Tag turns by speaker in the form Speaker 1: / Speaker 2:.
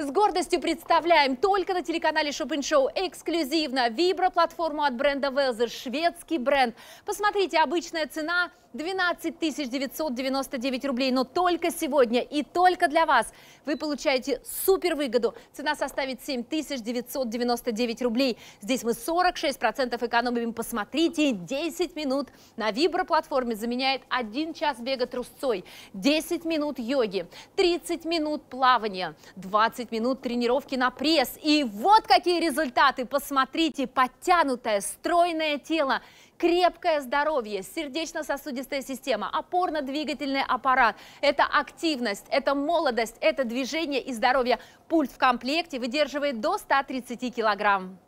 Speaker 1: С гордостью представляем только на телеканале Шопин Шоу эксклюзивно вибро-платформу от бренда Welzer, шведский бренд. Посмотрите, обычная цена 12 999 рублей, но только сегодня и только для вас вы получаете супер выгоду. Цена составит 7 999 рублей. Здесь мы 46% экономим. Посмотрите, 10 минут на вибро-платформе заменяет 1 час бега трусцой, 10 минут йоги, 30 минут плавания, 20 15 минут тренировки на пресс. И вот какие результаты! Посмотрите, подтянутое, стройное тело, крепкое здоровье, сердечно-сосудистая система, опорно-двигательный аппарат. Это активность, это молодость, это движение и здоровье. Пульт в комплекте выдерживает до 130 килограмм.